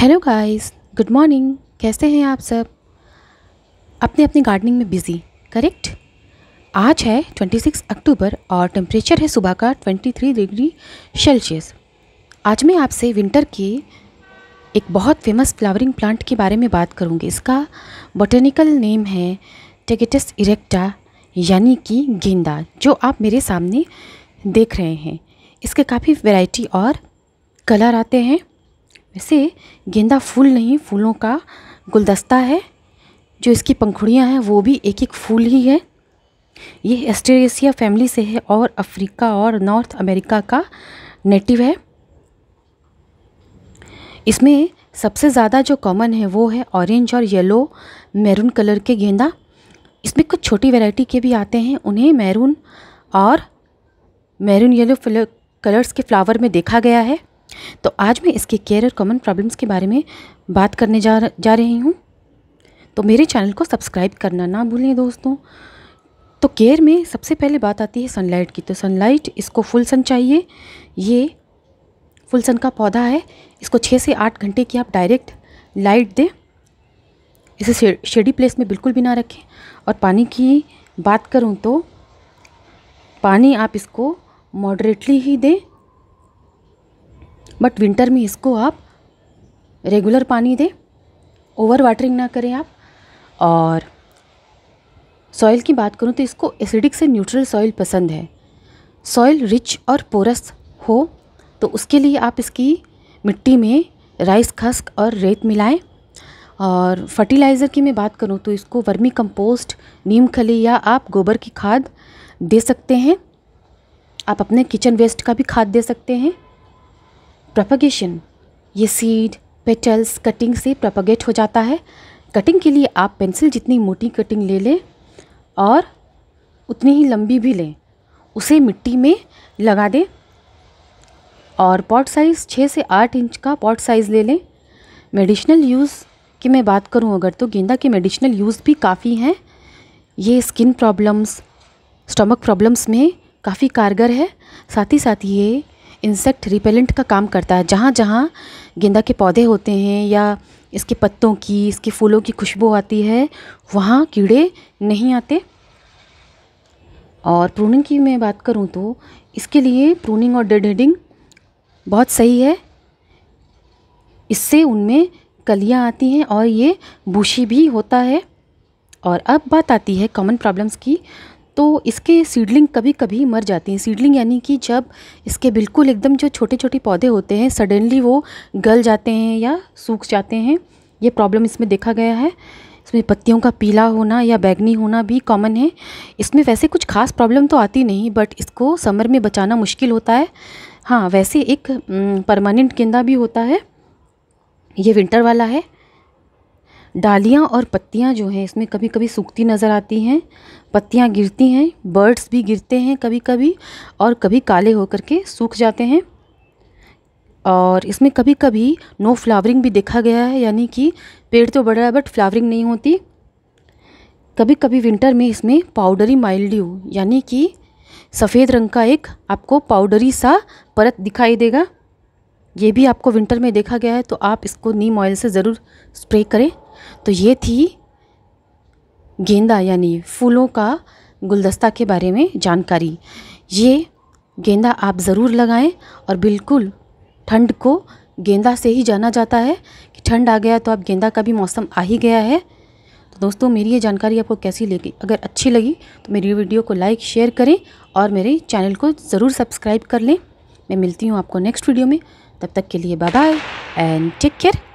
hello guys good morning कैसे हैं आप सब अपने अपने गार्डनिंग में बिज़ी करेक्ट आज है 26 अक्टूबर और टेम्परेचर है सुबह का 23 डिग्री सेल्सियस आज मैं आपसे विंटर के एक बहुत फेमस फ्लावरिंग प्लांट के बारे में बात करूंगी इसका बोटेनिकल नेम है टेगेटस इरेक्टा यानी कि गेंदा जो आप मेरे सामने देख रहे हैं इसके काफ़ी वेराइटी और कलर आते हैं वैसे गेंदा फूल नहीं फूलों का गुलदस्ता है जो इसकी पंखुड़ियाँ हैं वो भी एक एक फूल ही है ये एस्टेरेसिया फैमिली से है और अफ्रीका और नॉर्थ अमेरिका का नेटिव है इसमें सबसे ज़्यादा जो कॉमन है वो है ऑरेंज और येलो मैरून कलर के गेंदा इसमें कुछ छोटी वैरायटी के भी आते हैं उन्हें मैरून और मैरून येलो कलर्स के फ्लावर में देखा गया है तो आज मैं इसके केयर और कॉमन प्रॉब्लम्स के बारे में बात करने जा जा रही हूँ तो मेरे चैनल को सब्सक्राइब करना ना भूलें दोस्तों तो केयर में सबसे पहले बात आती है सनलाइट की तो सनलाइट इसको फुल सन चाहिए ये फुल सन का पौधा है इसको छः से आठ घंटे की आप डायरेक्ट लाइट दें इसे शेडी प्लेस में बिल्कुल भी ना रखें और पानी की बात करूँ तो पानी आप इसको मॉडरेटली ही दें बट विंटर में इसको आप रेगुलर पानी दें ओवर वाटरिंग ना करें आप और सॉइल की बात करूँ तो इसको एसिडिक से न्यूट्रल सॉइल पसंद है सॉइल रिच और पोरस हो तो उसके लिए आप इसकी मिट्टी में राइस खस्क और रेत मिलाएं और फर्टिलाइज़र की मैं बात करूँ तो इसको वर्मी कंपोस्ट नीम खली या आप गोबर की खाद दे सकते हैं आप अपने किचन वेस्ट का भी खाद दे सकते हैं प्रपगेशन ये सीड पेटल्स कटिंग से प्रपगेट हो जाता है कटिंग के लिए आप पेंसिल जितनी मोटी कटिंग ले लें और उतनी ही लंबी भी लें उसे मिट्टी में लगा दें और पॉट साइज़ छः से आठ इंच का पॉट साइज़ ले लें मेडिसिनल यूज़ की मैं बात करूं अगर तो गेंदा के मेडिसिनल यूज़ भी काफ़ी हैं ये स्किन प्रॉब्लम्स स्टमक प्रॉब्लम्स में काफ़ी कारगर है साथ ही साथ ये इंसेक्ट रिपेलेंट का काम करता है जहाँ जहाँ गेंदा के पौधे होते हैं या इसके पत्तों की इसके फूलों की खुशबू आती है वहाँ कीड़े नहीं आते और प्रूनिंग की मैं बात करूँ तो इसके लिए प्रूनिंग और डेड हेडिंग बहुत सही है इससे उनमें कलियाँ आती हैं और ये बूशी भी होता है और अब बात आती है कॉमन प्रॉब्लम्स की तो इसके सीडलिंग कभी कभी मर जाती हैं सीडलिंग यानी कि जब इसके बिल्कुल एकदम जो छोटे छोटे पौधे होते हैं सडनली वो गल जाते हैं या सूख जाते हैं ये प्रॉब्लम इसमें देखा गया है इसमें पत्तियों का पीला होना या बैगनी होना भी कॉमन है इसमें वैसे कुछ खास प्रॉब्लम तो आती नहीं बट इसको समर में बचाना मुश्किल होता है हाँ वैसे एक परमानेंट गेंदा भी होता है ये विंटर वाला है डालियाँ और पत्तियाँ जो हैं इसमें कभी कभी सूखती नज़र आती हैं पत्तियाँ गिरती हैं बर्ड्स भी गिरते हैं कभी कभी और कभी काले होकर के सूख जाते हैं और इसमें कभी कभी नो फ्लावरिंग भी देखा गया है यानी कि पेड़ तो बढ़ रहा है बट फ्लावरिंग नहीं होती कभी कभी विंटर में इसमें पाउडरी माइल्ड्यू यानी कि सफ़ेद रंग का एक आपको पाउडरी सा परत दिखाई देगा ये भी आपको विंटर में देखा गया है तो आप इसको नीम ऑयल से ज़रूर स्प्रे करें तो ये थी गेंदा यानी फूलों का गुलदस्ता के बारे में जानकारी ये गेंदा आप ज़रूर लगाएं और बिल्कुल ठंड को गेंदा से ही जाना जाता है कि ठंड आ गया तो अब गेंदा का भी मौसम आ ही गया है तो दोस्तों मेरी ये जानकारी आपको कैसी लगी अगर अच्छी लगी तो मेरी वीडियो को लाइक शेयर करें और मेरे चैनल को ज़रूर सब्सक्राइब कर लें मैं मिलती हूँ आपको नेक्स्ट वीडियो में तब तक के लिए bye bye and take care